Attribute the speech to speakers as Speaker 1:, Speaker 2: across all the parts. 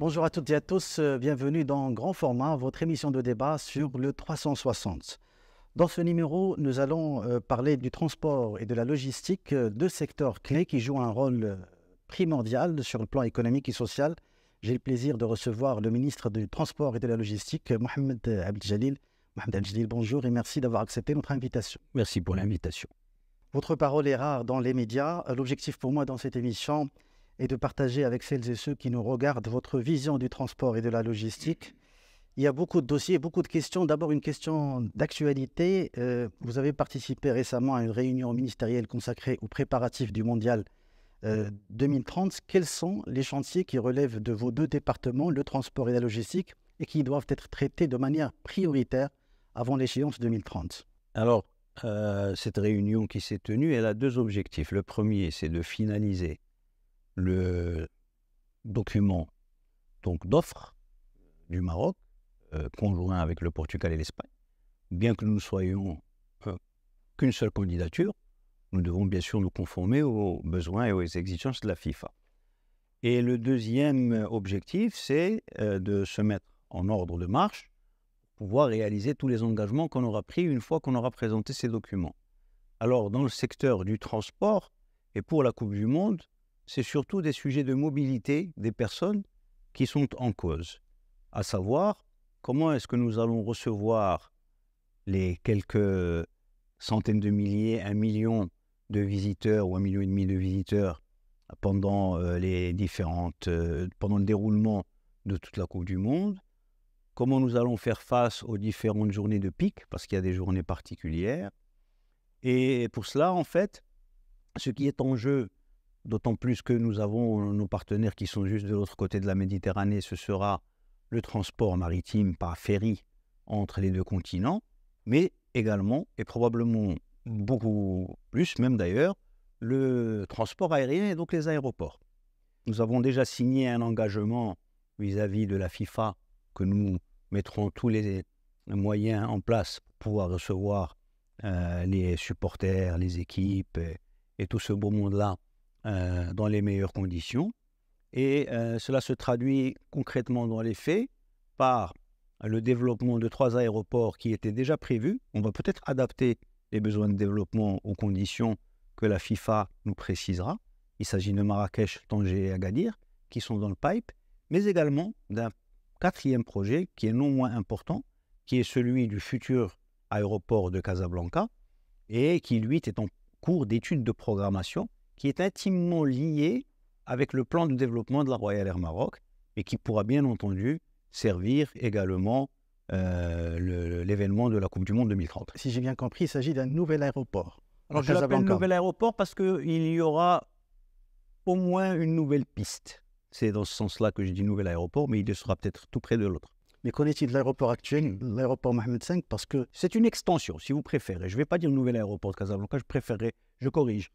Speaker 1: Bonjour à toutes et à tous, euh, bienvenue dans Grand Format, votre émission de débat sur le 360. Dans ce numéro, nous allons euh, parler du transport et de la logistique, euh, deux secteurs clés qui jouent un rôle primordial sur le plan économique et social. J'ai le plaisir de recevoir le ministre du Transport et de la Logistique, Mohamed Abdeljalil. Mohamed Abdeljalil, bonjour et merci d'avoir accepté notre invitation. Merci pour l'invitation. Votre parole est rare dans les médias. L'objectif pour moi dans cette émission, et de partager avec celles et ceux qui nous regardent votre vision du transport et de la logistique. Il y a beaucoup de dossiers, beaucoup de questions. D'abord, une question d'actualité. Euh, vous avez participé récemment à une réunion ministérielle consacrée aux préparatifs du Mondial 2030. Euh, Quels sont les chantiers qui relèvent de vos deux départements, le transport et la logistique, et qui doivent être traités de manière prioritaire avant l'échéance 2030
Speaker 2: Alors, euh, cette réunion qui s'est tenue, elle a deux objectifs. Le premier, c'est de finaliser le document donc d'offre du Maroc, euh, conjoint avec le Portugal et l'Espagne. Bien que nous ne soyons euh, qu'une seule candidature, nous devons bien sûr nous conformer aux besoins et aux exigences de la FIFA. Et le deuxième euh, objectif, c'est de se mettre en ordre de marche pouvoir réaliser tous les engagements qu'on aura pris une fois qu'on aura présenté ces documents. Alors, dans le secteur du transport et pour la Coupe du Monde, c'est surtout des sujets de mobilité des personnes qui sont en cause, à savoir comment est-ce que nous allons recevoir les quelques centaines de milliers, un million de visiteurs ou un million et demi de visiteurs pendant euh, les différentes, euh, pendant le déroulement de toute la Coupe du Monde. Comment nous allons faire face aux différentes journées de pic, parce qu'il y a des journées particulières. Et pour cela, en fait, ce qui est en jeu D'autant plus que nous avons euh, nos partenaires qui sont juste de l'autre côté de la Méditerranée. Ce sera le transport maritime par ferry entre les deux continents, mais également et probablement beaucoup plus, même d'ailleurs, le transport aérien et donc les aéroports. Nous avons déjà signé un engagement vis-à-vis de la FIFA que nous mettrons tous les moyens en place pour pouvoir recevoir euh, les supporters, les équipes et tout ce beau monde-là euh, dans les meilleures conditions. Et euh, cela se traduit concrètement dans les faits par le développement de trois aéroports qui étaient déjà prévus. On va peut-être adapter les besoins de développement aux conditions que la FIFA nous précisera. Il s'agit de Marrakech, Tanger et Agadir, qui sont dans le pipe, mais également d'un quatrième projet qui est non moins important, qui est celui du futur aéroport de Casablanca, et qui, lui, est en cours d'études de programmation qui est intimement lié avec le plan de développement de la Royal Air Maroc et qui pourra bien entendu servir également euh, l'événement de
Speaker 1: la Coupe du Monde 2030. Si j'ai bien compris, il s'agit d'un nouvel aéroport. Alors je l'appelle nouvel
Speaker 2: aéroport parce qu'il y aura au moins
Speaker 1: une nouvelle piste. C'est dans ce sens-là que je dis nouvel
Speaker 2: aéroport, mais il sera peut-être tout près de l'autre. Mais qu'en est-il de l'aéroport actuel, l'aéroport Mohamed V Parce que c'est une extension, si vous préférez. Je ne vais pas dire nouvel aéroport de Casablanca, je préférerais, je corrige,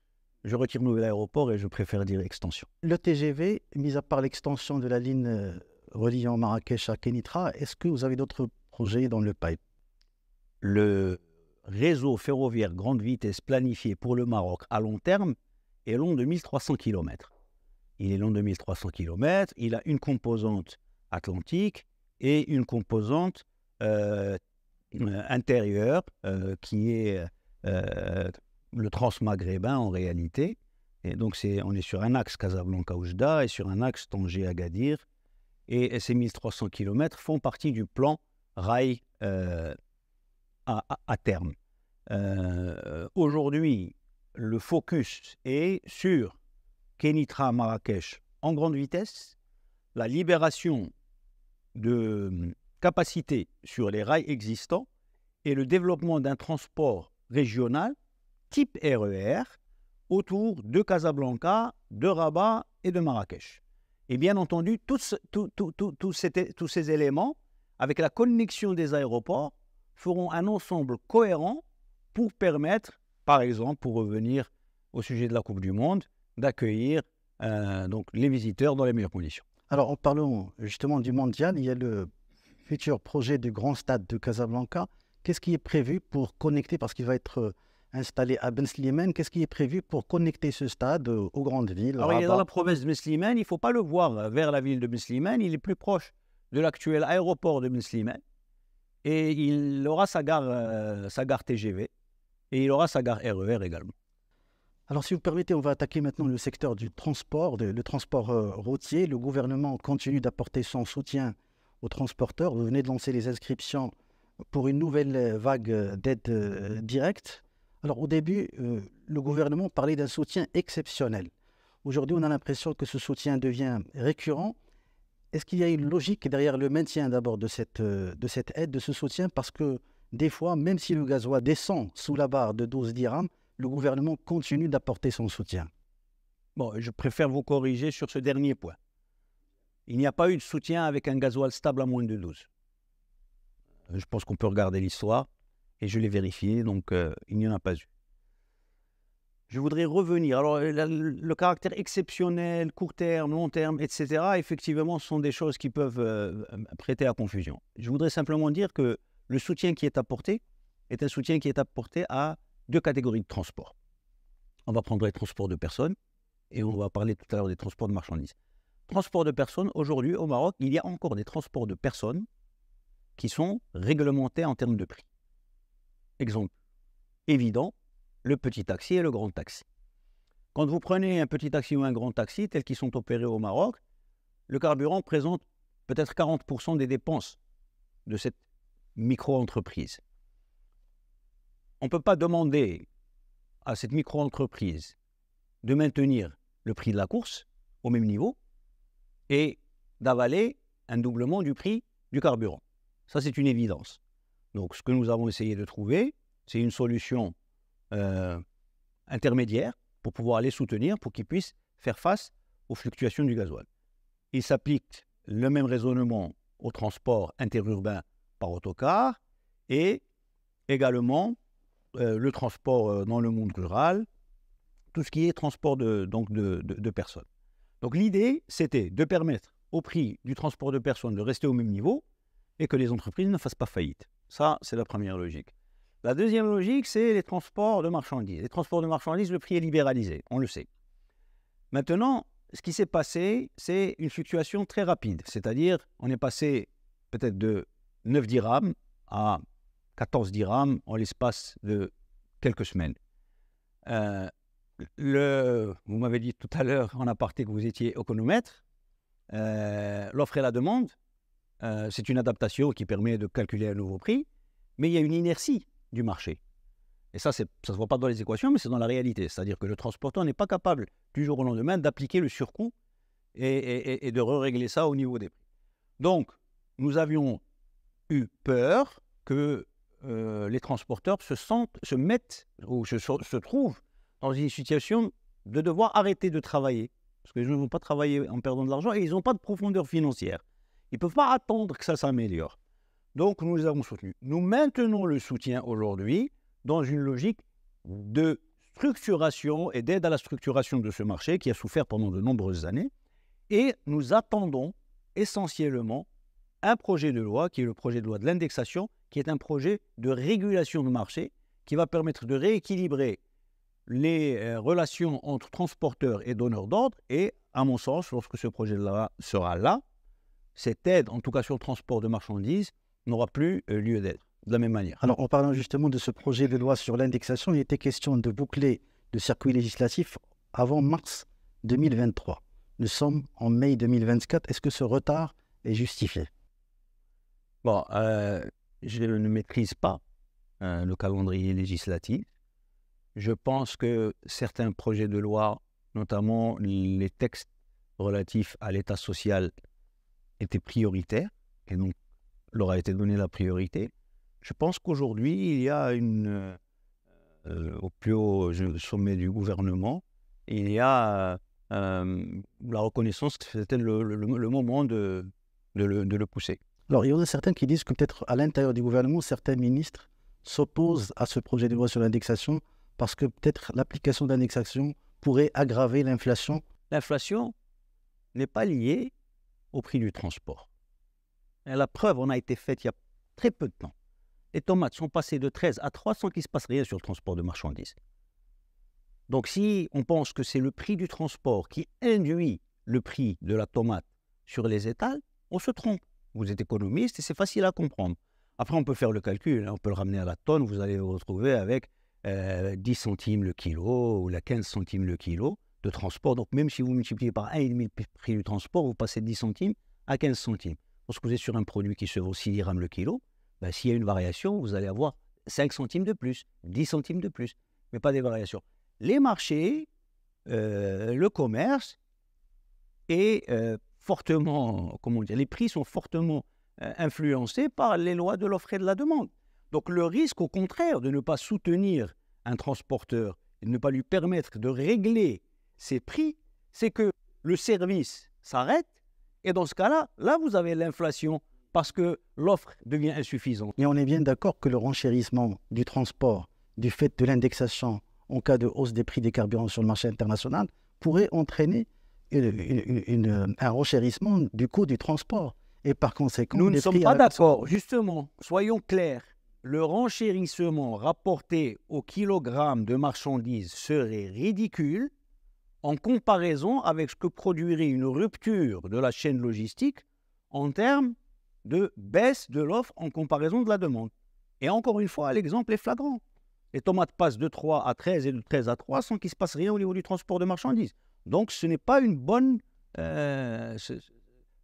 Speaker 1: je retire nouvel aéroport et je préfère dire extension. Le TGV, mis à part l'extension de la ligne euh, reliant Marrakech à Kenitra, est-ce que vous avez d'autres projets dans le pipe Le réseau ferroviaire grande vitesse planifié pour le Maroc à long terme
Speaker 2: est long de 1300 km. Il est long de 1300 km, il a une composante atlantique et une composante euh, euh, intérieure qui est le transmaghrébin en réalité. Et donc c'est, on est sur un axe Casablanca-Oujda et sur un axe Tanger-Agadir. Et, ces 1300 km font partie du plan rail euh, à, terme. Euh, aujourd'hui, le focus est sur Kenitra-Marrakech en grande vitesse, la libération de hum, capacités sur les rails existants et le développement d'un transport régional type RER e autour de Casablanca, de Rabat et de Marrakech. Et bien entendu, tous, ces, tous ces éléments, avec la connexion des aéroports, feront un ensemble cohérent pour permettre, par exemple, pour revenir au sujet de la Coupe du Monde, d'accueillir euh, donc les visiteurs dans les meilleures conditions. Alors, en parlant
Speaker 1: justement du mondial, il y a le futur projet de grand stade de Casablanca. Qu'est-ce qui est prévu pour connecter, parce qu'il va être installé à Ben Slimane. Qu'est-ce qui est prévu pour connecter ce stade aux grandes villes Alors, il est dans la
Speaker 2: province de Ben Slimane. Il ne faut pas le voir euh, vers la ville de Ben Slimane. Il est plus proche de l'actuel aéroport de Ben Slimane. Et il aura sa gare, euh, sa gare TGV. Et il aura sa gare RER e également.
Speaker 1: Alors, si vous permettez, on va attaquer maintenant le secteur du transport, le transport euh, routier. Le gouvernement continue d'apporter son soutien aux transporteurs. Vous venez de lancer les inscriptions pour une nouvelle vague d'aide directe alors au début, euh, le gouvernement parlait d'un soutien exceptionnel. Aujourd'hui, on a l'impression que ce soutien devient récurrent. Est-ce qu'il y a une logique derrière le maintien d'abord de cette, euh, de cette aide, de ce soutien Parce que des fois, même si le gasoil descend sous la barre de 12 dirhams, le gouvernement continue d'apporter son soutien.
Speaker 2: Bon, je préfère vous corriger sur ce dernier point. Il n'y a pas eu de soutien avec un gasoil stable à moins de 12. Euh, je pense qu'on peut regarder l'histoire et je l'ai vérifié, donc euh, il n'y en a pas eu. Je voudrais revenir. Alors, le caractère exceptionnel, court terme, long terme, etc., effectivement, sont des choses qui peuvent euh, prêter à confusion. Je voudrais simplement dire que le soutien qui est apporté est un soutien qui est apporté à deux catégories de transport. On va prendre les transports de personnes et on va parler tout à l'heure des transports de marchandises. Transport de personnes, aujourd'hui, au Maroc, il y a encore des transports de personnes qui sont réglementés en termes de prix. Exemple évident, le petit taxi et le grand taxi. Quand vous prenez un petit taxi ou un grand taxi, tels qu'ils sont opérés au Maroc, le carburant présente peut-être 40% des dépenses de cette micro-entreprise. On ne peut pas demander à cette micro-entreprise de maintenir le prix de la course au même niveau et d'avaler un doublement du prix du carburant. Ça, c'est une évidence. Donc, ce que nous avons essayé de trouver, c'est une solution euh, intermédiaire pour pouvoir les soutenir, pour qu'ils puissent faire face aux fluctuations du gasoil. Il s'applique le même raisonnement au transport interurbain par autocar et également euh, le transport euh, dans le monde rural, tout ce qui est transport de, donc de personnes. Donc l'idée, c'était de permettre au prix du transport de personnes de rester au même niveau et que les entreprises ne fassent pas faillite. Ça, c'est la première logique. La deuxième logique, c'est les transports de marchandises. Les transports de marchandises, le prix est libéralisé, on le sait. Maintenant, ce qui s'est passé, c'est une fluctuation très rapide. C'est-à-dire, on est passé peut-être de 9 dirhams à 14 dirhams en l'espace de quelques semaines. Euh, le, vous m'avez dit tout à l'heure en aparté que vous étiez économètre. Euh, l'offre et la demande, euh, c'est une adaptation qui permet de calculer un nouveau prix, mais il y a une inertie du marché. Et ça, ça ne se voit pas dans les équations, mais c'est dans la réalité. C'est-à-dire que le transporteur n'est pas capable, du jour au lendemain, d'appliquer le surcoût et, de régler ça au niveau des prix. Donc, nous avions eu peur que euh, les transporteurs se sentent, se mettent ou se, se, trouvent dans une situation de devoir arrêter de travailler. Parce qu'ils ne vont pas travailler en perdant de l'argent et ils n'ont pas de profondeur financière. Ils ne peuvent pas attendre que ça s'améliore. Donc nous les avons soutenus. Nous maintenons le soutien aujourd'hui dans une logique de structuration et d'aide à la structuration de ce marché qui a souffert pendant de nombreuses années. Et nous attendons essentiellement un projet de loi qui est le projet de loi de l'indexation, qui est un projet de régulation de marché qui va permettre de rééquilibrer les euh, relations entre transporteurs et donneurs d'ordre. Et à mon sens, lorsque ce projet de loi sera là,
Speaker 1: cette aide, en tout cas sur le transport de marchandises, n'aura plus euh, lieu d'être de la même manière. Alors, en parlant justement de ce projet de loi sur l'indexation, il était question de boucler le circuit législatif avant mars 2023. Nous sommes en mai 2024. Est-ce que ce retard est justifié
Speaker 2: Bon, euh, je ne maîtrise pas hein, le calendrier législatif. Je pense que certains projets de loi, notamment les textes relatifs à l'état social était prioritaire et donc leur a été donnée la priorité. Je pense qu'aujourd'hui, il y a une, euh, au plus haut euh, sommet du gouvernement, il y a euh, la reconnaissance que c'était le, moment de,
Speaker 1: de, le, pousser. Alors, il y en a certains qui disent que peut-être à l'intérieur du gouvernement, certains ministres s'opposent à ce projet de loi sur l'indexation parce que peut-être l'application l'indexation pourrait aggraver l'inflation.
Speaker 2: L'inflation n'est pas liée au prix du transport. la preuve en a été faite il y a très peu de temps. Les tomates sont passées de 13 à 300 qu'il ne se passe rien sur le transport de marchandises. Donc si on pense que c'est le prix du transport qui induit le prix de la tomate sur les étals, on se trompe. Vous êtes économiste et c'est facile à comprendre. Après, on peut faire le calcul, hein. on peut le ramener à la tonne, vous allez vous retrouver avec 10 euh, centimes le kilo ou la 15 centimes le kilo transport. Donc même si vous multipliez par 1,5 le prix du transport, vous passez de 10 centimes à 15 centimes. Lorsque vous êtes sur un produit qui se vaut 6 dirhams le kilo, ben, s'il y a une variation, vous allez avoir 5 centimes de plus, 10 centimes de plus, mais pas des variations. Les marchés, euh, le commerce est euh, fortement, comment dire, les prix sont fortement euh, influencés par les lois de l'offre et de la demande. Donc le risque, au contraire, de ne pas soutenir un transporteur, de ne pas lui permettre de régler ces prix, c'est que le service s'arrête, et dans ce cas-là, là, vous avez l'inflation, parce que l'offre devient insuffisante.
Speaker 1: Et on est bien d'accord que le renchérissement du transport, du fait de l'indexation en cas de hausse des prix des carburants sur le marché international, pourrait entraîner un renchérissement du coût du transport. Et par conséquent, nous ne sommes pas d'accord.
Speaker 2: Justement, soyons clairs. Le renchérissement rapporté au kilogramme de marchandises serait ridicule en comparaison avec ce que produirait une rupture de la chaîne logistique en termes de baisse de l'offre en comparaison de la demande. Et encore une fois, l'exemple est flagrant. Les tomates passent de 3 à 13 et de 13 à 3 sans qu'il se passe rien au niveau du transport de
Speaker 1: marchandises. Donc ce n'est pas une bonne... Euh,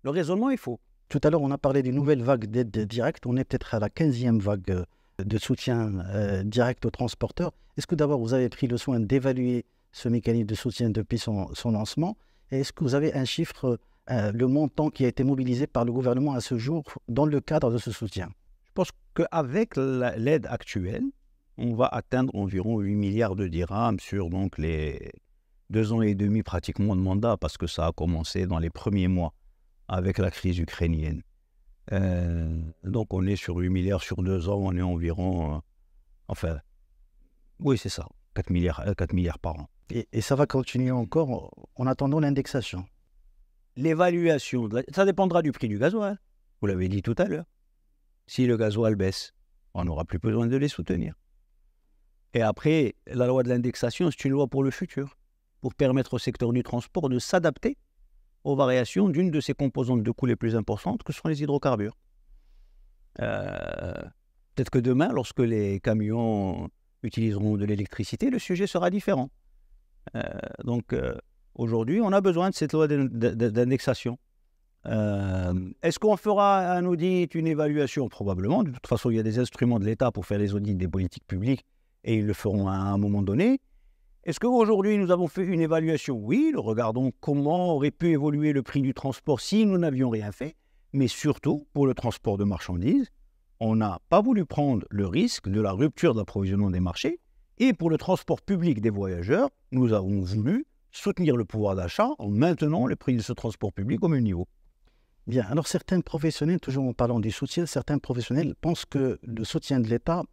Speaker 1: le raisonnement est faux. Tout à l'heure, on a parlé des nouvelles vagues d'aide directe. On est peut-être à la 15e vague euh, de soutien euh, direct aux transporteurs. Est-ce que d'abord, vous avez pris le soin d'évaluer ce mécanisme de soutien depuis son, lancement. Est-ce que vous avez un chiffre, euh, le montant qui a été mobilisé par le gouvernement à ce jour dans le cadre de ce soutien
Speaker 2: Je pense qu'avec l'aide actuelle, on va atteindre environ 8 milliards de dirhams sur donc les deux ans et demi pratiquement de mandat, parce que ça a commencé dans les premiers mois avec la crise ukrainienne. Euh, donc on est sur 8 milliards sur deux ans, on est environ, euh, enfin, oui c'est ça, milliards, 4 milliards par an.
Speaker 1: Et, ça va continuer encore en attendant l'indexation.
Speaker 2: L'évaluation, ça dépendra du prix du gasoil. Vous l'avez dit tout à l'heure. Si le gasoil baisse, on n'aura plus besoin de les soutenir. Et après, la loi de l'indexation, c'est une loi pour le futur, pour permettre au secteur du transport de s'adapter aux variations d'une de ses composantes de coûts les plus importantes, que sont les hydrocarbures. Euh, peut-être que demain, lorsque les camions utiliseront de l'électricité, le sujet sera différent. Euh, donc, euh, aujourd'hui, on a besoin de cette loi d'indexation. Euh, est-ce qu'on fera un audit, une évaluation Probablement. De toute façon, il y a des instruments de l'État pour faire les audits des politiques publiques et ils le feront à un moment donné. Est-ce qu'aujourd'hui, nous avons fait une évaluation Oui, nous regardons comment aurait pu évoluer le prix du transport si nous n'avions rien fait. Mais surtout, pour le transport de marchandises, on n'a pas voulu prendre le risque de la rupture d'approvisionnement des marchés et pour le transport public des voyageurs, nous avons voulu
Speaker 1: soutenir le pouvoir d'achat en maintenant les prix de ce transport public au même niveau. Bien, alors certains professionnels, toujours en parlant du soutien, certains professionnels pensent que le soutien de l'État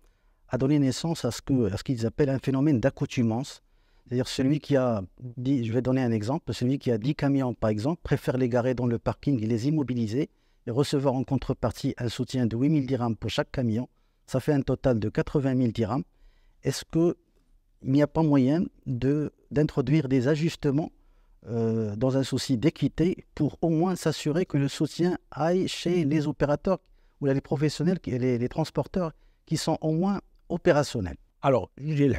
Speaker 1: a donné naissance à ce qu'ils appellent un phénomène d'accoutumance. C'est-à-dire celui qui a, dit, je vais donner un exemple, celui qui a 10 camions par exemple, préfère les garer dans le parking et les immobiliser et recevoir en contrepartie un soutien de 8 000 dirhams pour chaque camion. Ça fait un total de 80 000 dirhams est-ce qu'il n'y a pas moyen d'introduire des ajustements euh, dans un souci d'équité pour au moins s'assurer que le soutien aille chez les opérateurs ou les professionnels, les, les transporteurs qui sont au moins opérationnels
Speaker 2: Alors, j'ai le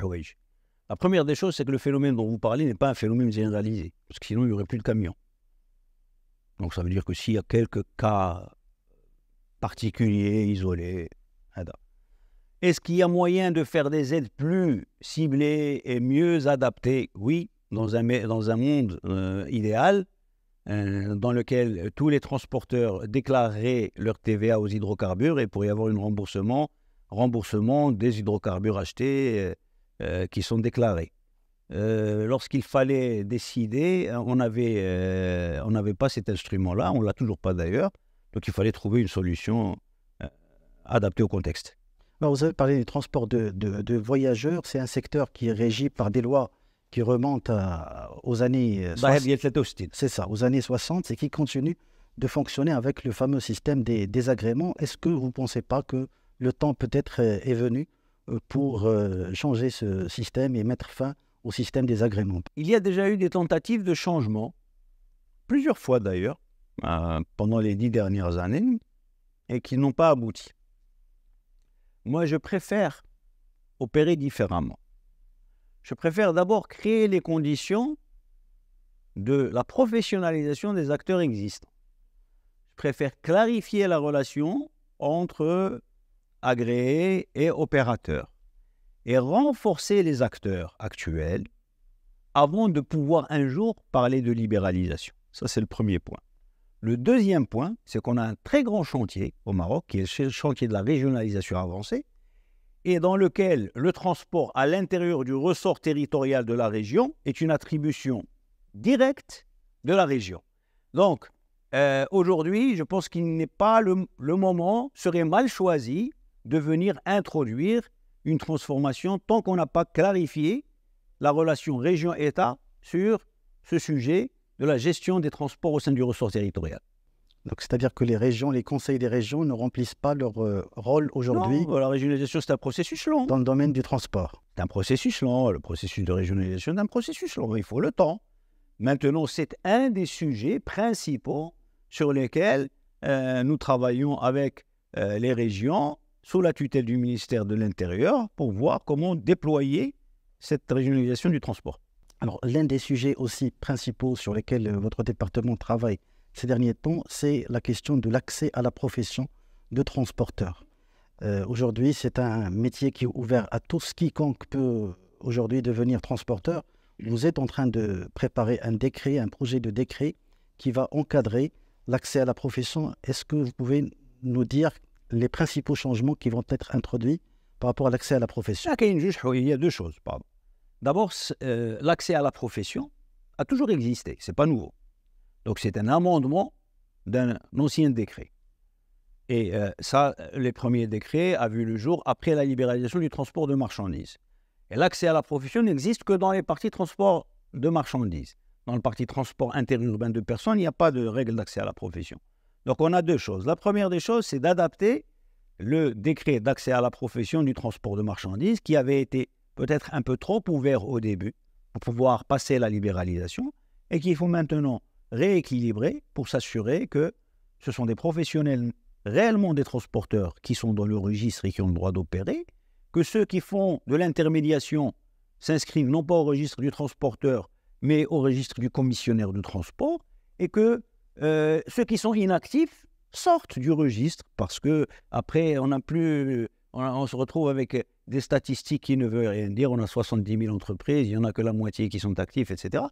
Speaker 2: La première des choses, c'est que le phénomène dont vous parlez n'est pas un phénomène généralisé, parce que sinon il n'y aurait plus de camions. Donc ça veut dire que s'il y a quelques cas particuliers, isolés, est-ce qu'il y a moyen de faire des aides plus ciblées et mieux adaptées Oui, dans un, monde euh, idéal, euh, dans lequel tous les transporteurs déclareraient leur TVA aux hydrocarbures et pourrait y avoir un remboursement, remboursement des hydrocarbures achetés euh, qui sont déclarés. Lorsqu'il fallait décider, on n'avait on n'avait pas cet instrument-là, on ne l'a toujours pas d'ailleurs, donc il fallait trouver une solution adaptée au contexte.
Speaker 1: Bah, vous avez parlé du transport de, voyageurs. C'est un secteur qui est régi par des lois qui remontent aux années 60. Euh, bah, c'est ça, aux années 60 et qui continue de fonctionner avec le fameux système des désagréments. Est-ce que vous ne pensez pas que le temps peut-être est venu euh, pour euh, changer ce système et mettre fin au système des agréments
Speaker 2: Il y a déjà eu des tentatives de changement, plusieurs fois d'ailleurs, pendant les dix dernières années, et qui n'ont pas abouti. Moi, je préfère opérer différemment. Je préfère d'abord créer les conditions de la professionnalisation des acteurs existants. Je préfère clarifier la relation entre agréés et opérateurs et renforcer les acteurs actuels avant de pouvoir un jour parler de libéralisation. Ça, c'est le premier point. Le deuxième point, c'est qu'on a un très grand chantier au Maroc, qui est le chantier de la régionalisation avancée, et dans lequel le transport à l'intérieur du ressort territorial de la région est une attribution directe de la région. Donc, euh, aujourd'hui, je pense qu'il n'est pas le, moment, serait mal choisi de venir introduire une transformation tant qu'on n'a pas clarifié la relation région-État sur
Speaker 1: ce sujet de la gestion des transports au sein du ressort territorial. Donc, c'est-à-dire que les régions, les conseils des régions ne remplissent pas leur euh, rôle aujourd'hui Non, bah, la régionalisation,
Speaker 2: c'est un processus long. Dans le domaine du transport C'est un processus long. Le processus de régionalisation est un processus long. Il faut le temps. Maintenant, c'est un des sujets principaux sur lesquels euh, nous travaillons avec euh, les régions sous la tutelle du ministère de l'Intérieur
Speaker 1: pour voir comment déployer cette régionalisation du transport. Alors, l'un des sujets aussi principaux sur lesquels euh, votre département travaille ces derniers temps, c'est la question de l'accès à la profession de transporteur. Euh, aujourd'hui, c'est un métier qui est ouvert à ce Quiconque peut aujourd'hui devenir transporteur. Vous êtes en train de préparer un décret, un projet de décret qui va encadrer l'accès à la profession. Est-ce que vous pouvez nous dire les principaux changements qui vont être introduits par rapport à l'accès à la profession Il y a deux choses, pardon.
Speaker 2: D'abord, euh, l'accès à la profession a toujours existé, ce n'est pas nouveau. Donc c'est un amendement d'un ancien décret. Et euh, ça, les premiers décrets a vu le jour après la libéralisation du transport de marchandises. Et l'accès à la profession n'existe que dans les parties transport de marchandises. Dans le parti transport interurbain de personnes, il n'y a pas de règle d'accès à la profession. Donc on a deux choses. La première des choses, c'est d'adapter le décret d'accès à la profession du transport de marchandises qui avait été peut-être un peu trop ouvert au début pour pouvoir passer la libéralisation et qu'il faut maintenant rééquilibrer pour s'assurer que ce sont des professionnels réellement des transporteurs qui sont dans le registre et qui ont le droit d'opérer, que ceux qui font de l'intermédiation s'inscrivent non pas au registre du transporteur, mais au registre du commissionnaire de transport, et que euh, ceux qui sont inactifs sortent du registre parce que après on n'a plus on, se retrouve avec euh, des statistiques qui ne veulent rien dire. On a 70 000 entreprises, il n'y en a que la moitié qui sont actifs, etc.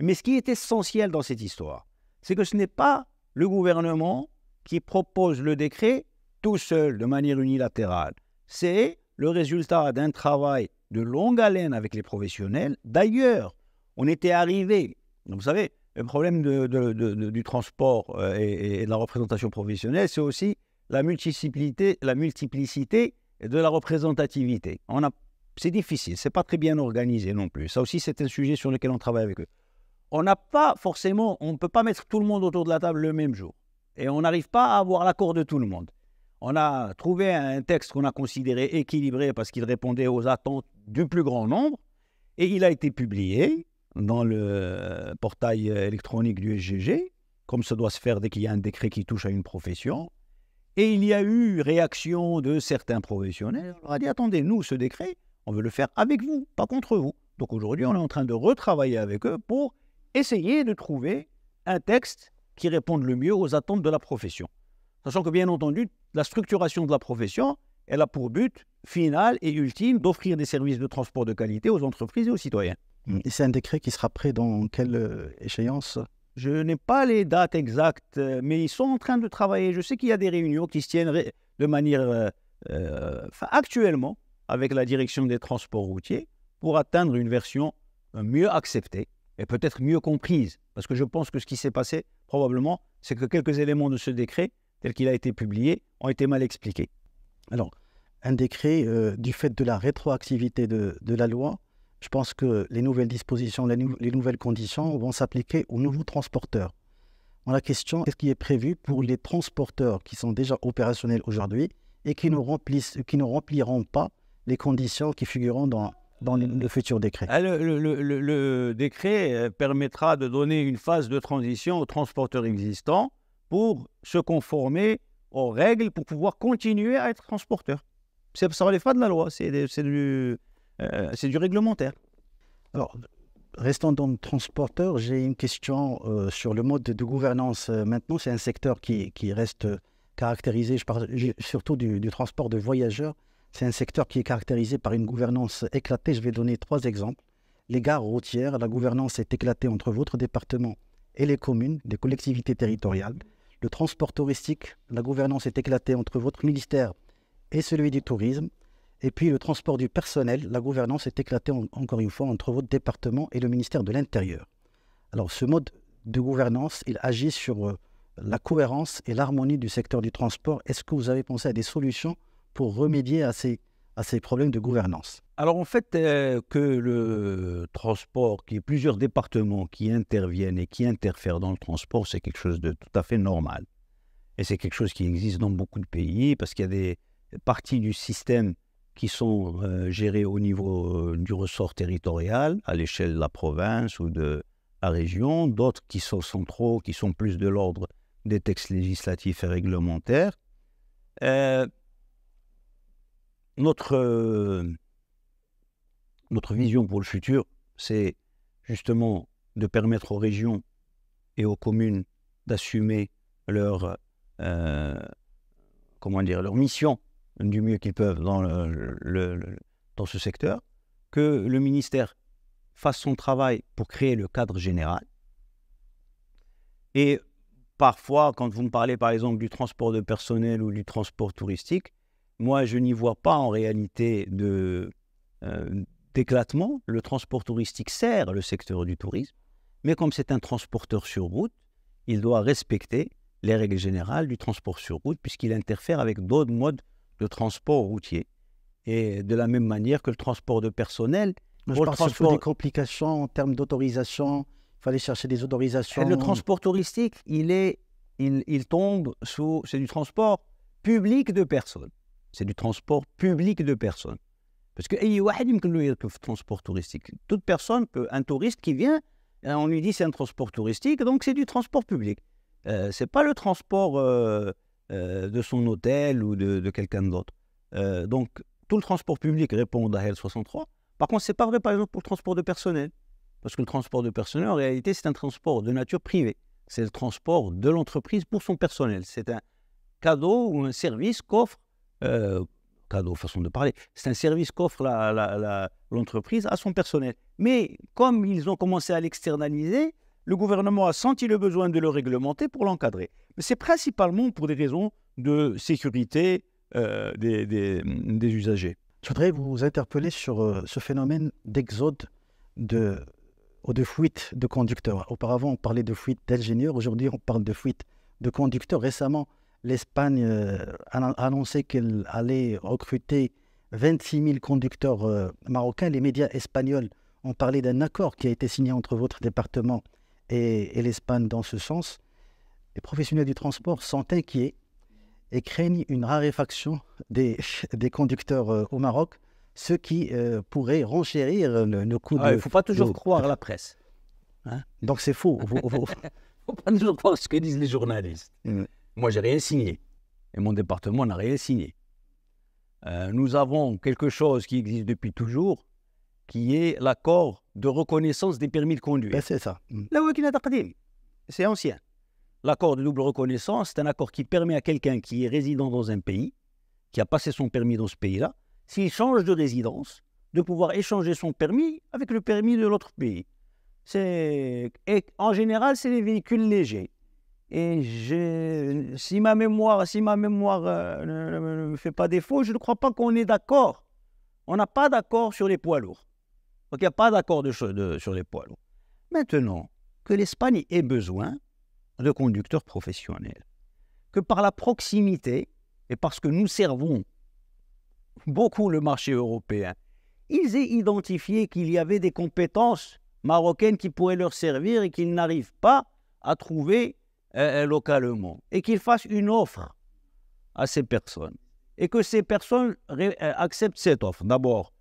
Speaker 2: Mais ce qui est essentiel dans cette histoire, c'est que ce n'est pas le gouvernement qui propose le décret tout seul, de manière unilatérale. C'est le résultat d'un travail de longue haleine avec les professionnels. D'ailleurs, on était arrivé, vous savez, le problème du transport euh, et, de la représentation professionnelle, c'est aussi la multiplicité et de la représentativité. On c'est difficile, c'est pas très bien organisé non plus. Ça aussi, c'est un sujet sur lequel on travaille avec eux. On n'a pas forcément, on ne peut pas mettre tout le monde autour de la table le même jour. Et on n'arrive pas à avoir l'accord de tout le monde. On a trouvé un texte qu'on a considéré équilibré parce qu'il répondait aux attentes du plus grand nombre. Et il a été publié dans le euh, portail euh, électronique du SGG, comme ça doit se faire dès qu'il y a un décret qui touche à une profession. Et il y a eu réaction de certains professionnels. On leur a dit attendez, nous, ce décret, on veut le faire avec vous, pas contre vous. Donc aujourd'hui, on est en train de retravailler avec eux pour essayer de trouver un texte qui réponde le mieux aux attentes de la profession. Sachant que, bien entendu, la structuration de la profession, elle a pour but final et ultime d'offrir des services de transport de qualité aux entreprises et aux citoyens.
Speaker 1: Et C'est un décret qui sera prêt dans quelle euh, échéance
Speaker 2: je n'ai pas les dates exactes, euh, mais ils sont en train de travailler. Je sais qu'il y a des réunions qui se tiennent de manière euh, euh, actuellement avec la direction des transports routiers pour atteindre une version mieux acceptée et peut-être mieux comprise. Parce que je pense que ce qui s'est passé, probablement, c'est que quelques éléments de ce décret, tel
Speaker 1: qu'il a été publié, ont été mal expliqués. Alors, un décret, du fait de la rétroactivité de la loi, je pense que les nouvelles dispositions, les, nouvelles conditions vont s'appliquer aux nouveaux transporteurs. la question, qu'est-ce qui est prévu pour les transporteurs qui sont déjà opérationnels aujourd'hui et qui ne, remplissent, qui ne rempliront pas les conditions qui figureront dans, le futur décret
Speaker 2: ah, le, décret euh, permettra de donner une phase de transition aux transporteurs existants pour se conformer aux règles pour pouvoir continuer à être transporteur. Ça ça les pas de la loi, c'est
Speaker 1: du euh, c'est du réglementaire. Alors, restant dans le transporteur, j'ai une question euh, sur le mode de gouvernance. Euh, maintenant, c'est un secteur qui, reste caractérisé, je parle surtout du, transport de voyageurs. C'est un secteur qui est caractérisé par une gouvernance éclatée. Je vais donner trois exemples. Les gares routières, la gouvernance est éclatée entre votre département et les communes, des collectivités territoriales. Le transport touristique, la gouvernance est éclatée entre votre ministère et celui du tourisme. Et puis le transport du personnel, la gouvernance est éclatée encore une fois entre votre département et le ministère de l'Intérieur. Alors ce mode de gouvernance, il agit sur euh, la cohérence et l'harmonie du secteur du transport. Est-ce que vous avez pensé à des solutions pour remédier à ces, à ces problèmes de gouvernance
Speaker 2: Alors en fait, euh, que le transport, qu'il y ait plusieurs départements qui interviennent et qui interfèrent dans le transport, c'est quelque chose de tout à fait normal. Et c'est quelque chose qui existe dans beaucoup de pays parce qu'il y a des parties du système qui sont euh, gérés au niveau euh, du ressort territorial, à l'échelle de la province ou de la région, d'autres qui sont centraux, qui sont plus de l'ordre des textes législatifs et réglementaires. Euh, notre, notre vision pour le futur, c'est justement de permettre aux régions et aux communes d'assumer leur, comment dire, leur mission du mieux qu'ils peuvent dans, le, dans ce secteur, que le ministère fasse son travail pour créer le cadre général. Et parfois, quand vous me parlez par exemple du transport de personnel ou du transport touristique, moi je n'y vois pas en réalité de, euh, d'éclatement. Le transport touristique sert le secteur du tourisme, mais comme c'est un transporteur sur route, il doit respecter les règles générales du transport sur route puisqu'il interfère avec d'autres modes le transport routier. Et de la même manière que le transport de personnel. Je pour qu'il le transport... des
Speaker 1: complications en termes d'autorisation. Il fallait chercher des autorisations. le transport touristique, il, est, il, il tombe sous. C'est du
Speaker 2: transport public de personnes. C'est du transport public de personnes. Parce eh, que le transport touristique. Toute personne peut. Un touriste qui vient, on lui dit c'est un transport touristique, donc c'est du transport public. Euh, c'est pas le transport. Euh, euh, de son hôtel ou de, quelqu'un d'autre. Euh, donc, tout le transport public répond à l 63. Par contre, ce n'est pas vrai, par exemple, pour le transport de personnel. Parce que le transport de personnel, en réalité, c'est un transport de nature privée. C'est le transport de l'entreprise pour son personnel. C'est un cadeau ou un service qu'offre, euh, cadeau, façon de parler, c'est un service qu'offre l'entreprise à son personnel. Mais comme ils ont commencé à l'externaliser, le gouvernement a senti le besoin de le réglementer pour l'encadrer. Mais c'est principalement pour des raisons
Speaker 1: de sécurité euh, des, usagers. Je voudrais vous interpeller sur euh, ce phénomène d'exode de, ou de fuite de conducteurs. Auparavant, on parlait de fuite d'ingénieurs. Aujourd'hui, on parle de fuite de conducteurs. Récemment, l'Espagne euh, a annoncé qu'elle allait recruter 26 000 conducteurs marocains. Les médias espagnols ont parlé d'un accord qui a été signé entre votre département et, l'Espagne dans ce sens, les professionnels du transport sont inquiets et craignent une raréfaction des, des conducteurs euh, au Maroc, ce qui euh, pourrait renchérir le, coûts coût ah, Il ne hein. faut pas toujours
Speaker 2: croire à la presse.
Speaker 1: Donc c'est faux. Il ne
Speaker 2: faut pas toujours croire ce que disent les journalistes. Moi, mm. Moi, j'ai rien signé. Et mon département n'a rien signé. Euh, nous avons quelque chose qui existe depuis toujours, qui est l'accord de reconnaissance des permis de conduire. Ben, c'est ça. Mm. C'est ancien. L'accord de double reconnaissance, c'est un accord qui permet à quelqu'un qui est résident dans un pays, qui a passé son permis dans ce pays-là, s'il change de résidence, de pouvoir échanger son permis avec le permis de l'autre pays. C'est en général, c'est les véhicules légers. Et si ma mémoire, si ma mémoire euh, ne, me fait pas défaut, je ne crois pas qu'on est d'accord. On n'a pas d'accord sur les poids lourds. Donc il n'y a pas d'accord de, sur les poils. Maintenant que l'Espagne ait besoin de conducteurs professionnels, que par la proximité et parce que nous servons beaucoup le marché européen, ils aient identifié qu'il y avait des compétences marocaines qui pourraient leur servir et qu'ils n'arrivent pas à trouver localement, et qu'ils fassent une offre à ces personnes, et que ces personnes euh, acceptent cette offre. D'abord,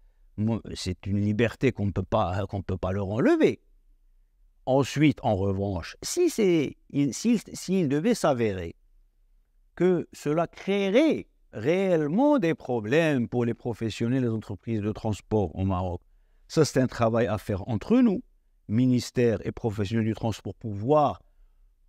Speaker 2: c'est une liberté euh, qu'on ne peut pas, leur enlever. Ensuite, en revanche, si s'il devait s'avérer que cela créerait réellement des problèmes pour les professionnels des entreprises de transport au Maroc, ça c'est un travail à faire entre nous, ministère et professionnels du transport, pour voir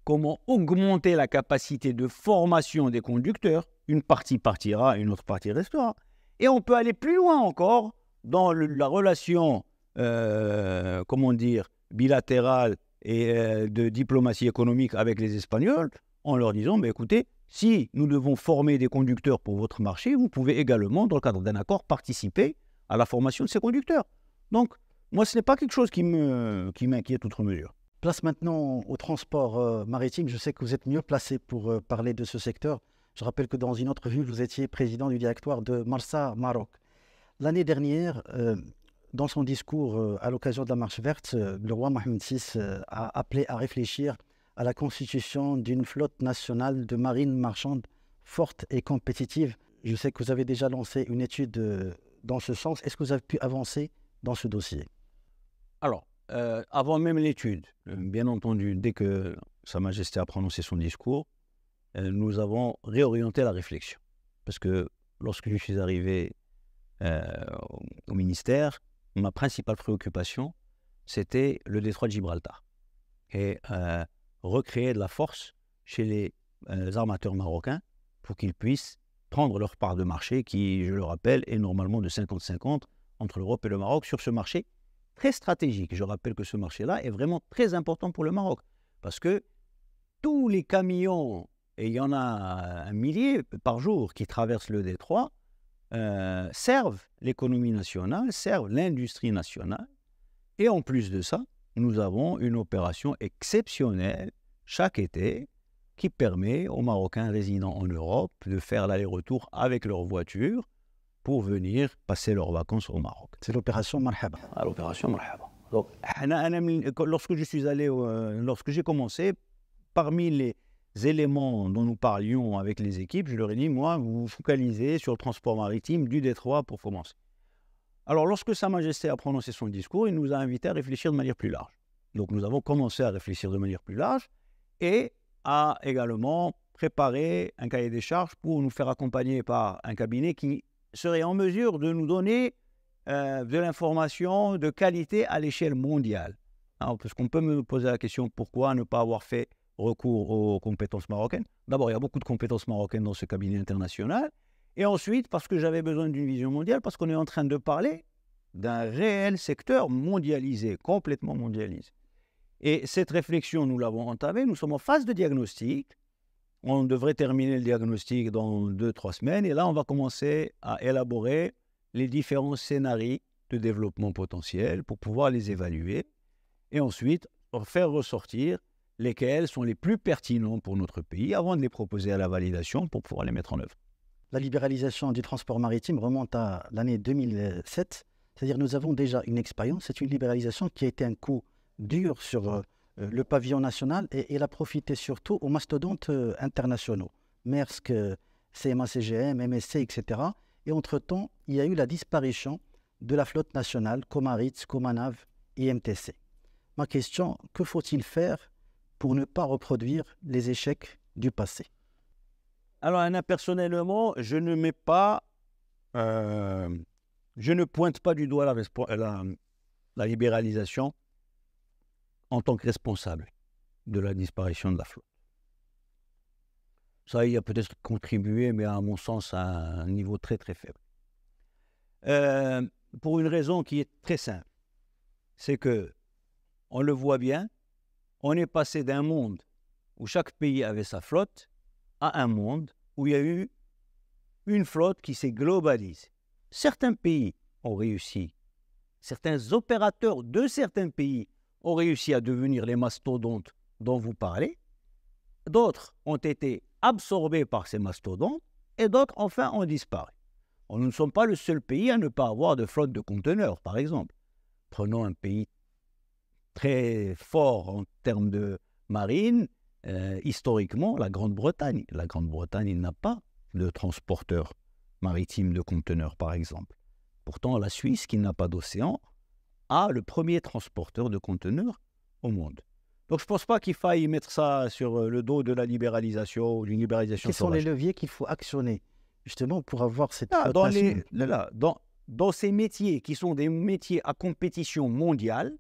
Speaker 2: comment augmenter la capacité de formation des conducteurs. Une partie partira, une autre partie restera. Et on peut aller plus loin encore dans la relation, euh, comment dire, bilatérale et euh, de diplomatie économique avec les Espagnols, en leur disant, mais bah, écoutez, si nous devons former des conducteurs pour votre marché, vous pouvez également, dans le cadre d'un accord, participer à la formation
Speaker 1: de ces conducteurs. Donc, moi, ce n'est pas quelque chose qui m'inquiète qui outre mesure. Place maintenant au transport euh, maritime. Je sais que vous êtes mieux placé pour parler de ce secteur. Je rappelle que dans une autre vue, vous étiez président du directoire de Marsa Maroc. L'année dernière, euh, dans son discours euh, à l'occasion de la marche verte, euh, le roi Mohamed VI a appelé à réfléchir à la constitution d'une flotte nationale de marine marchande forte et compétitive. Je sais que vous avez déjà lancé une étude dans ce sens. Est-ce que vous avez pu avancer dans ce dossier
Speaker 2: Alors, avant même l'étude, bien entendu, dès que Sa Majesté a prononcé son discours, nous avons réorienté la réflexion. Parce que lorsque je suis arrivé euh, au ministère, ma principale préoccupation, c'était le détroit de Gibraltar et euh, recréer de la force chez les, euh, armateurs marocains pour qu'ils puissent prendre leur part de marché qui, je le rappelle, est normalement de 50-50 entre l'Europe et le Maroc sur ce marché très stratégique. Je rappelle que ce marché-là est vraiment très important pour le Maroc parce que tous les camions, et il y en a un millier par jour qui traversent le détroit, euh, servent l'économie nationale, servent l'industrie nationale. Et en plus de ça, nous avons une opération exceptionnelle chaque été qui permet aux Marocains résidant en Europe de faire l'aller-retour avec leur voiture pour venir passer leurs vacances au Maroc.
Speaker 1: C'est l'opération Marhaba. Ah, l'opération Marhaba.
Speaker 2: lorsque je suis allé, euh, lorsque j'ai commencé, parmi les, éléments dont nous parlions avec les équipes, je leur ai dit, moi, vous vous focalisez sur le transport maritime du Détroit pour commencer. Alors, lorsque Sa Majesté a prononcé son discours, il nous a invités à réfléchir de manière plus large. Donc, nous avons commencé à réfléchir de manière plus large et à également préparer un cahier des charges pour nous faire accompagner par un cabinet qui serait en mesure de nous donner euh, de l'information de qualité à l'échelle mondiale. Alors, parce qu'on peut me poser la question pourquoi ne pas avoir fait recours aux compétences marocaines. D'abord, il y a beaucoup de compétences marocaines dans ce cabinet international. Et ensuite, parce que j'avais besoin d'une vision mondiale, parce qu'on est en train de parler d'un réel secteur mondialisé, complètement mondialisé. Et cette réflexion, nous l'avons entamée. Nous sommes en phase de diagnostic. On devrait terminer le diagnostic dans deux, trois semaines. Et là, on va commencer à élaborer les différents scénarios de développement potentiel pour pouvoir les évaluer et ensuite faire ressortir lesquels sont les plus pertinents pour notre pays avant de les proposer à la validation pour pouvoir les mettre en œuvre.
Speaker 1: La libéralisation du transport maritime remonte à l'année 2007, c'est-à-dire nous avons déjà une expérience. C'est une libéralisation qui a été un coup dur sur euh, euh, le pavillon national et elle a profité surtout aux mastodontes euh, internationaux, Maersk, CMA-CGM, MSC, etc. Et entre-temps, il y a eu la disparition de la flotte nationale, Comaritz, Comanav, MTC. Ma question, que faut-il faire pour ne pas reproduire les échecs du passé
Speaker 2: Alors, impersonnellement, personnellement, je ne mets pas, euh, je ne pointe pas du doigt la, la, libéralisation en tant que responsable de la disparition de la flotte. Ça, y a peut-être contribué, mais à mon sens, à un niveau très très faible. Euh, pour une raison qui est très simple, c'est que on le voit bien, on est passé d'un monde où chaque pays avait sa flotte à un monde où il y a eu une flotte qui s'est globalisée. Certains pays ont réussi, certains opérateurs de certains pays ont réussi à devenir les mastodontes dont vous parlez, d'autres ont été absorbés par ces mastodontes et d'autres enfin ont disparu. Nous ne sommes pas le seul pays à ne pas avoir de flotte de conteneurs, par exemple. Prenons un pays très fort en termes de marine, euh, historiquement, la Grande-Bretagne. La Grande-Bretagne n'a pas de transporteur maritime de conteneurs, par exemple. Pourtant, la Suisse, qui n'a pas d'océan, a le premier transporteur de conteneurs au monde. Donc je ne pense pas qu'il faille mettre ça sur euh, le dos de la libéralisation ou d'une libéralisation. Quels sont les leviers qu'il faut actionner justement pour avoir cette ah, là, dans, les, là, dans, dans ces métiers qui sont des métiers à compétition mondiale,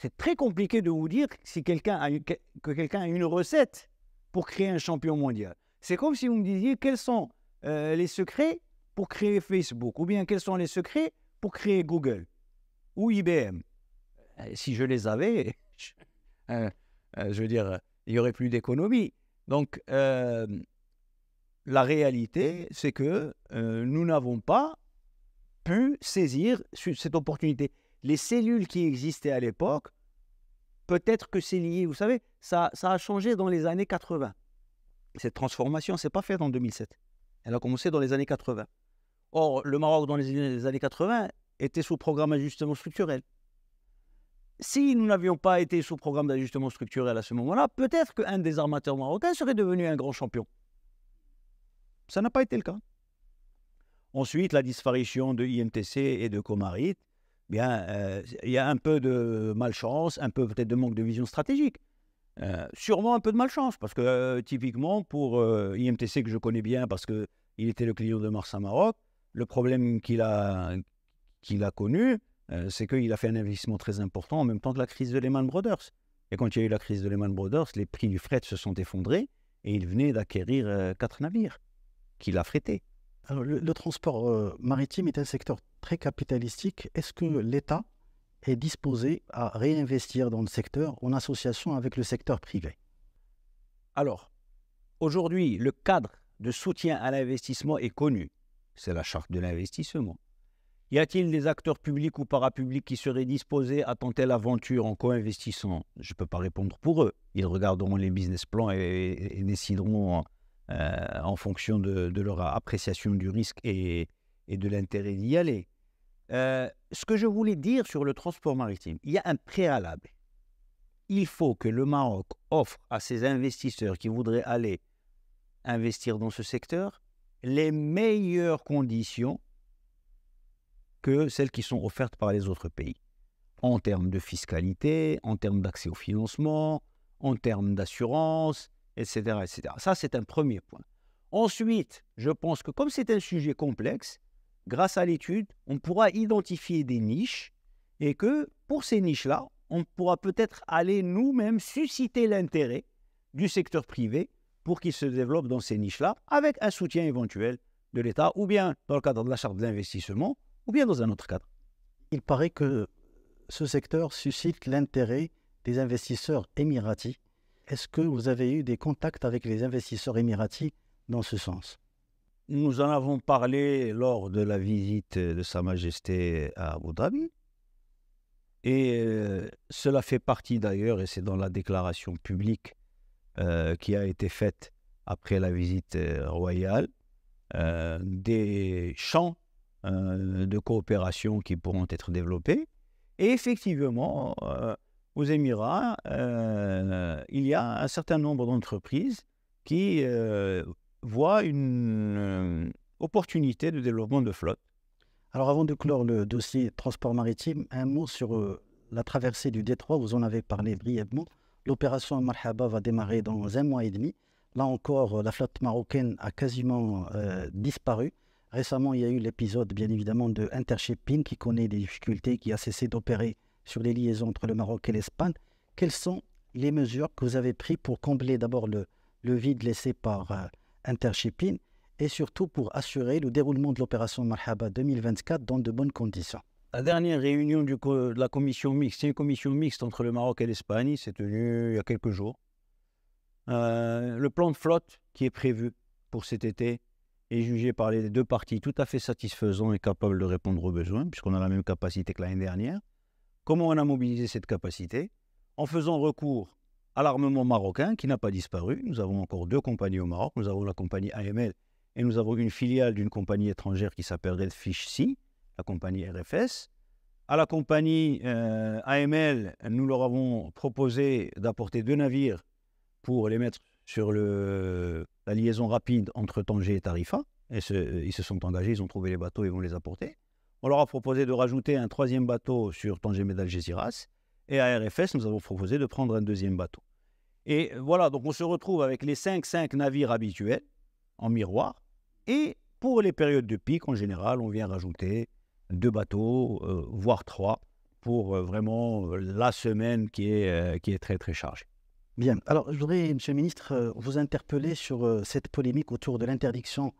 Speaker 2: c'est très compliqué de vous dire si quelqu'un a que quelqu'un a une recette pour créer un champion mondial. C'est comme si vous me disiez quels sont euh, les secrets pour créer Facebook, ou bien quels sont les secrets pour créer Google ou IBM. Euh, si je les avais, je, euh, je veux dire, il n'y aurait plus d'économie. Donc, la réalité, c'est que nous n'avons pas pu saisir cette opportunité les cellules qui existaient à l'époque, peut-être que c'est lié. Vous savez, ça, a changé dans les années 80. Cette transformation, s'est pas faite en 2007. Elle a commencé dans les années 80. Or, le Maroc, dans les années 80, était sous programme d'ajustement structurel. Si nous n'avions pas été sous programme d'ajustement structurel à ce moment-là, peut-être qu'un des armateurs marocains serait devenu un grand champion. Ça n'a pas été le cas. Ensuite, la disparition de IMTC et de Comarit bien, euh, il y a un peu de malchance, un peu peut-être de manque de vision stratégique. Euh, sûrement un peu de malchance, parce que euh, typiquement pour IMTC que je connais bien, parce que il était le client de à Maroc, le problème qu'il a, qu'il a connu, c'est qu'il a fait un investissement très important en même temps que la crise de Lehman Brothers. Et quand il y a eu la crise de Lehman Brothers, les prix du fret se sont effondrés et il venait d'acquérir quatre navires qu'il a frétés.
Speaker 1: Alors, le, le transport maritime est un secteur très capitalistique, est-ce que mm. l'État est disposé à réinvestir dans le secteur en association avec le secteur privé
Speaker 2: Alors, aujourd'hui, le cadre de soutien à l'investissement est connu. C'est la charte de l'investissement. Y a-t-il des acteurs publics ou parapublics qui seraient disposés à tenter l'aventure en co-investissant Je ne peux pas répondre pour eux. Ils regarderont les business plans et, décideront en, euh, fonction de, leur appréciation du risque et, et de l'intérêt d'y aller. Euh, ce que je voulais dire sur le transport maritime, il y a un préalable. Il faut que le Maroc offre à ses investisseurs qui voudraient aller investir dans ce secteur les meilleures conditions que celles qui sont offertes par les autres pays. En termes de fiscalité, en termes d'accès au financement, en termes d'assurance, etc., etc. Ça, c'est un premier point. Ensuite, je pense que comme c'est un sujet complexe, grâce à l'étude, on pourra identifier des niches et que pour ces niches-là, on pourra peut-être aller nous-mêmes susciter l'intérêt du secteur privé pour qu'il se développe dans ces niches-là avec un soutien
Speaker 1: éventuel de l'État ou bien dans le cadre de la charte d'investissement ou bien dans un autre cadre. Il paraît que ce secteur suscite l'intérêt des investisseurs émiratis. Est-ce que vous avez eu des contacts avec les investisseurs émiratis dans ce sens
Speaker 2: nous en avons parlé lors de la visite de Sa Majesté à Abu Dhabi. Et euh, cela fait partie d'ailleurs, et c'est dans la déclaration publique euh, qui a été faite après la visite euh, royale, des champs de coopération qui pourront être développés. Et effectivement, aux Émirats, il y a un certain nombre d'entreprises qui voit une euh, opportunité de développement de flotte.
Speaker 1: Alors avant de clore le dossier transport maritime, un mot sur euh, la traversée du détroit, vous en avez parlé brièvement. L'opération Marhaba va démarrer dans un mois et demi. Là encore, euh, la flotte marocaine a quasiment disparu. Récemment, il y a eu l'épisode, bien évidemment, de Intershipping qui connaît des difficultés, qui a cessé d'opérer sur les liaisons entre le Maroc et l'Espagne. Quelles sont les mesures que vous avez prises pour combler d'abord le, le vide laissé par intershipping et surtout pour assurer le déroulement de l'opération Marhaba 2024 dans de bonnes conditions. La
Speaker 2: dernière réunion du de la commission mixte, c'est une commission mixte entre le Maroc et l'Espagne, s'est tenue il y a quelques jours. Euh, le plan de flotte qui est prévu pour cet été est jugé par les deux parties tout à fait satisfaisant et capable de répondre aux besoins, puisqu'on a la même capacité que l'année dernière. Comment on a mobilisé cette capacité En faisant recours à l'armement marocain qui n'a pas disparu. Nous avons encore deux compagnies au Maroc. Nous avons la compagnie AML et nous avons une filiale d'une compagnie étrangère qui s'appelle Redfish Sea, la compagnie RFS. À la compagnie euh, AML, nous leur avons proposé d'apporter deux navires pour les mettre sur le, la liaison rapide entre Tangier et Tarifa. Et ils se sont engagés, ils ont trouvé les bateaux, ils vont les apporter. On leur a proposé de rajouter un troisième bateau sur tangier Medal Gésiras. Et à RFS, nous avons proposé de prendre un deuxième bateau. Et voilà, donc on se retrouve avec les 5-5 navires habituels en miroir. Et pour les périodes de pic, en général, on vient rajouter deux bateaux, euh, voire trois, pour euh, vraiment euh, la semaine qui est, qui est très très chargée.
Speaker 1: Bien. Alors, je voudrais, Monsieur le Ministre, vous interpeller sur cette polémique autour de l'interdiction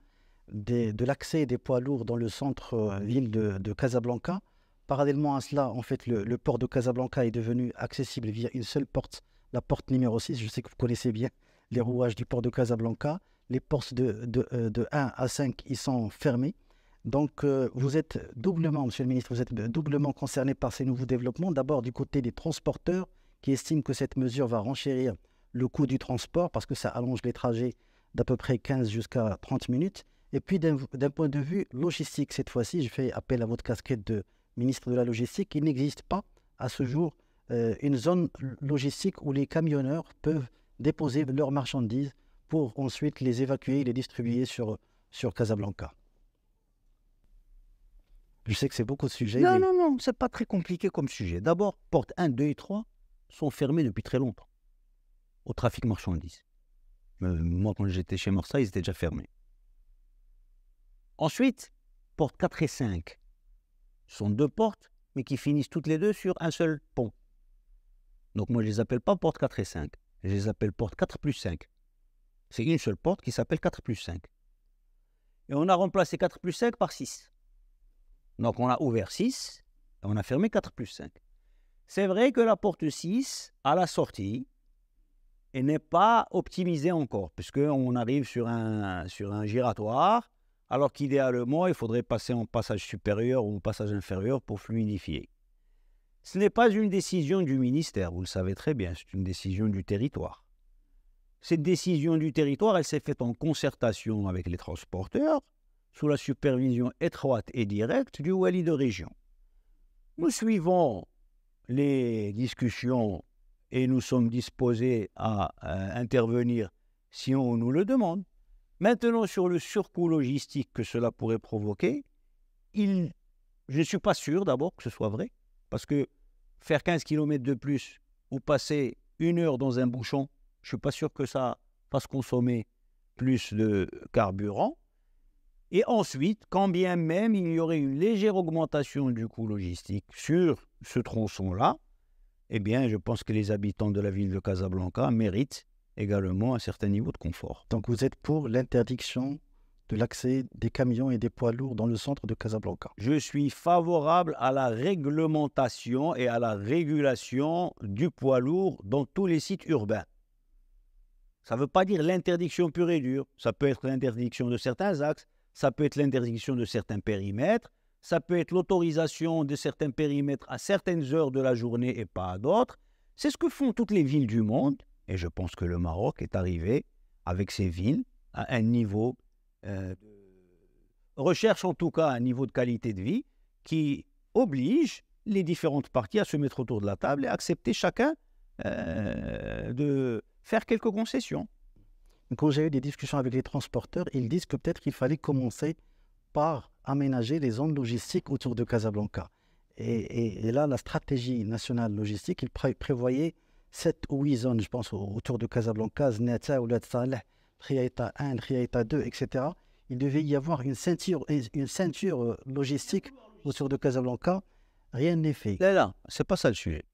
Speaker 1: de l'accès des poids lourds dans le centre-ville de, Casablanca. Parallèlement à cela, en fait, le, le, port de Casablanca est devenu accessible via une seule porte la porte numéro 6, je sais que vous connaissez bien les rouages du port de Casablanca. Les portes de, 1 euh, à 5, ils sont fermés. Donc, euh, vous êtes doublement, monsieur le ministre, vous êtes doublement concerné par ces nouveaux développements. D'abord, du côté des transporteurs, qui estiment que cette mesure va renchérir le coût du transport parce que ça allonge les trajets d'à peu près 15 jusqu'à 30 minutes. Et puis, d'un point de vue logistique, cette fois-ci, je fais appel à votre casquette de ministre de la Logistique. Il n'existe pas, à ce jour, euh, une zone logistique où les camionneurs peuvent déposer leurs marchandises pour ensuite les évacuer et les distribuer sur, sur Casablanca. Je sais que c'est beaucoup de sujets. Non, non,
Speaker 2: non, c'est pas très compliqué comme sujet. D'abord, portes 1, 2 et 3 sont fermées depuis très longtemps au trafic marchandises. Euh, moi, quand j'étais chez Marseille, ils étaient déjà fermés. Ensuite, portes 4 et 5 sont deux portes, mais qui finissent toutes les deux sur un seul pont. Donc moi, je ne les appelle pas porte 4 et 5. Je les appelle porte 4 plus 5. C'est une seule porte qui s'appelle 4 plus 5. Et on a remplacé 4 plus 5 par 6. Donc on a ouvert 6 et on a fermé 4 plus 5. C'est vrai que la porte 6, à la sortie, n'est pas optimisée encore, puisqu'on arrive sur un, sur un giratoire, alors qu'idéalement, il faudrait passer en passage supérieur ou en passage inférieur pour fluidifier. Ce n'est pas une décision du ministère, vous le savez très bien, c'est une décision du territoire. Cette décision du territoire, elle s'est faite en concertation avec les transporteurs, sous la supervision étroite et directe du Wali de région. Nous suivons les discussions et nous sommes disposés à euh, intervenir si on nous le demande. Maintenant, sur le surcoût logistique que cela pourrait provoquer, il, je ne suis pas sûr d'abord que ce soit vrai. Parce que faire 15 km de plus ou passer une heure dans un bouchon, je ne suis pas sûr que ça fasse consommer plus de carburant. Et ensuite, quand bien même il y aurait une légère augmentation du coût logistique sur ce tronçon-là, eh bien, je pense que les habitants de la ville de Casablanca
Speaker 1: méritent également un certain niveau de confort. Donc vous êtes pour l'interdiction de l'accès des camions et des poids lourds dans le centre de Casablanca.
Speaker 2: Je suis favorable à la réglementation et à la régulation du poids lourd dans tous les sites urbains. Ça ne veut pas dire l'interdiction pure et dure. Ça peut être l'interdiction de certains axes, ça peut être l'interdiction de certains périmètres, ça peut être l'autorisation de certains périmètres à certaines heures de la journée et pas à d'autres. C'est ce que font toutes les villes du monde. Et je pense que le Maroc est arrivé avec ses villes à un niveau euh, recherche en tout cas un niveau de qualité de vie qui oblige les différentes parties à se mettre autour de la table et accepter chacun euh,
Speaker 1: de faire quelques concessions. Quand j'ai eu des discussions avec les transporteurs, ils disent que peut-être qu'il fallait commencer par aménager les zones logistiques autour de Casablanca. Et, là, la stratégie nationale logistique, il prévoyait 7 ou 8 zones, je pense, autour de Casablanca, Znetza ou Salah. Riaïta 1, Riaïta 2, etc., il devait y avoir une ceinture, une ceinture euh, logistique autour de Casablanca. Rien n'est fait.
Speaker 2: Là, c'est pas ça le sujet.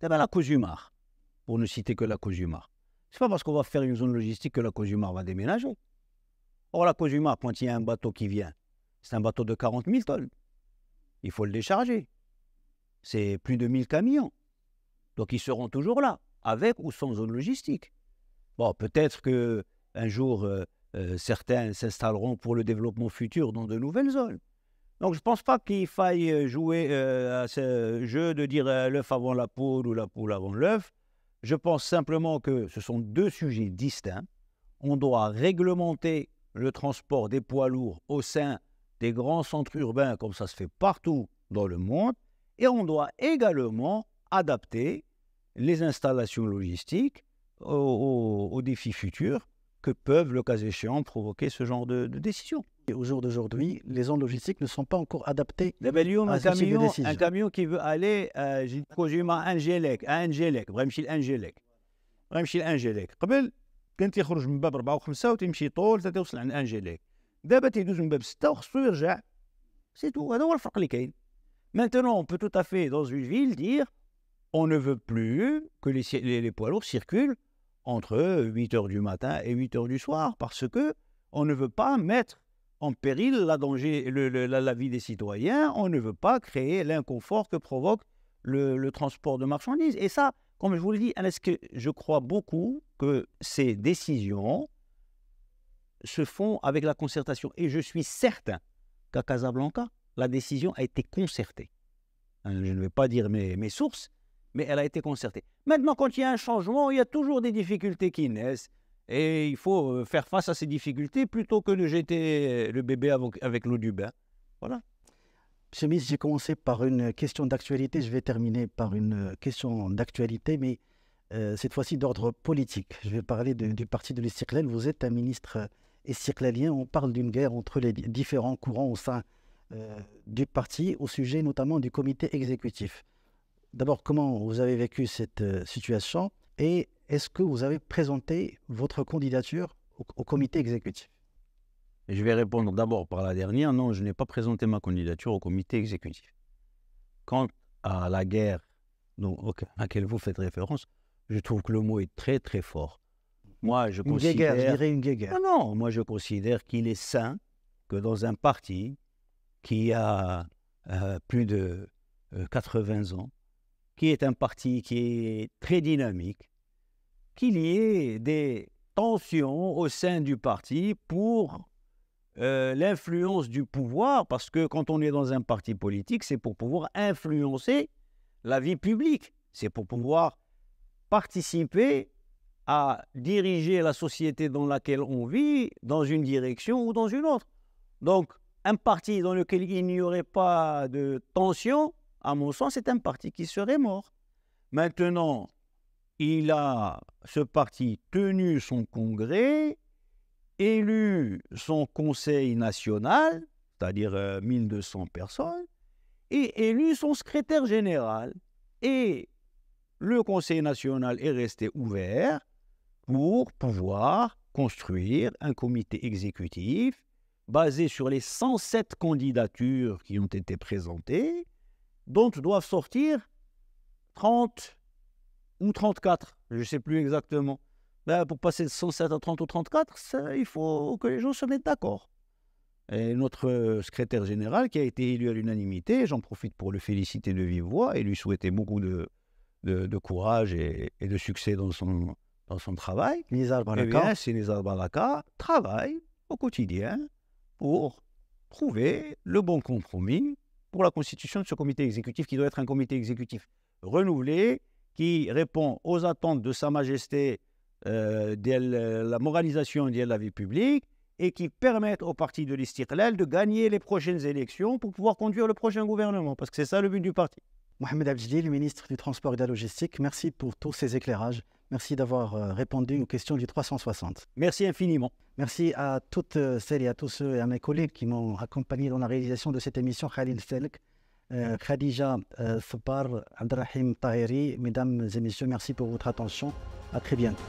Speaker 2: D'abord, eh ben, la Cozumar, pour ne citer que la Cozumar. C'est pas parce qu'on va faire une zone logistique que la Cozumar va déménager. Or, la Cozumar, quand il y a un bateau qui vient, c'est un bateau de 40 000 tonnes. Il faut le décharger. C'est plus de 1000 camions. Donc, ils seront toujours là, avec ou sans zone logistique. Bon, peut-être que un jour, euh, euh, certains s'installeront pour le développement futur dans de nouvelles zones. Donc, je ne pense pas qu'il faille euh, jouer à ce jeu de dire l'œuf avant la poule ou la poule avant l'œuf. Je pense simplement que ce sont deux sujets distincts. On doit réglementer le transport des poids lourds au sein des grands centres urbains, comme ça se fait partout dans le monde, et on doit également adapter les installations logistiques aux défis futurs que peuvent, le cas échéant, provoquer ce genre de, de décision.
Speaker 1: au jour d'aujourd'hui, les zones logistiques ne sont pas encore adaptées eh ben, à ce un camion, de décision. Un camion
Speaker 2: qui veut aller à Kojima, à Angelek, à Angelek, à Angelek, à Angelek. Avant, quand il sort de la porte 4 ou 5, il va aller tout seul à Angelek. Maintenant, il sort de la porte 6 et il doit revenir. C'est tout, c'est la différence. Maintenant, on peut tout à fait, dans une ville, dire on ne veut plus que les, les, les poids lourds circulent entre 8 heures du matin et 8 heures du soir, parce que on ne veut pas mettre en péril la, vie des citoyens, on ne veut pas créer l'inconfort que provoque le, transport de marchandises. Et ça, comme je vous le dis, est que je crois beaucoup que ces décisions se font avec la concertation. Et je suis certain qu'à Casablanca, la décision a été concertée. Hein, je ne vais pas dire mes sources, mais elle a été concertée. Maintenant, quand il y a un changement, il y a toujours des difficultés qui naissent. Et il faut euh, faire face à ces difficultés plutôt que de jeter euh, le bébé avec, l'eau du bain. Voilà.
Speaker 1: Monsieur le ministre, j'ai commencé par une question d'actualité. Je vais terminer par une euh, question d'actualité, mais cette fois-ci d'ordre politique. Je vais parler du parti de l'Istiklal. Vous êtes un ministre istiklaalien. On parle d'une guerre entre les différents courants au sein du parti, au sujet notamment du comité exécutif d'abord, comment vous avez vécu cette euh, situation et est-ce que vous avez présenté votre candidature au, comité exécutif
Speaker 2: Je vais répondre d'abord par la dernière. Non, je n'ai pas présenté ma candidature au comité exécutif. Quant à la guerre à laquelle vous faites référence, je trouve que le mot est très très fort. Moi, je considère... une guerre. Non, moi je considère qu'il est sain que dans un parti qui a euh, plus de 80 euh, ans, qui est un parti qui est très dynamique, qu'il y ait des tensions au sein du parti pour euh, l'influence du pouvoir, parce que quand on est dans un parti politique, c'est pour pouvoir influencer la vie publique, c'est pour pouvoir participer à diriger la société dans laquelle on vit dans une direction ou dans une autre. Donc, un parti dans lequel il n'y aurait pas de tension, à mon sens, c'est un parti qui serait mort. Maintenant, il a, ce parti, tenu son congrès, élu son conseil national, c'est-à-dire 1200 euh, personnes, et élu son secrétaire général. Et le conseil national est resté ouvert pour pouvoir construire un comité exécutif basé sur les 107 candidatures qui ont été présentées dont doivent sortir 30 ou 34, je ne sais plus exactement. Ben, pour passer de 107 à 30 ou 34, il faut que les gens se mettent d'accord. Et notre euh, secrétaire général, qui a été élu à l'unanimité, j'en profite pour le féliciter de vive voix et lui souhaiter beaucoup de, courage et, de succès dans son, dans son travail. Nizar eh Baraka. c'est Baraka, travaille au quotidien pour trouver le bon compromis pour la constitution de ce comité exécutif, qui doit être un comité exécutif renouvelé, qui répond aux attentes de Sa Majesté euh, de la moralisation de la vie publique et qui permette au parti
Speaker 1: de l'Istiklal de gagner les prochaines élections pour pouvoir conduire le prochain gouvernement, parce que c'est ça le but du parti. Mohamed Abdjili, le ministre du Transport et de la Logistique, merci pour tous ces éclairages. Merci d'avoir euh, répondu aux questions du 360. Merci infiniment. Merci à toutes euh, celles et à tous ceux et à mes collègues qui m'ont accompagné dans la réalisation de cette émission, Khalil Selk, euh, Khadija Supar Abdelrahim Tahiri. Mesdames et messieurs, merci pour votre attention. À très bientôt.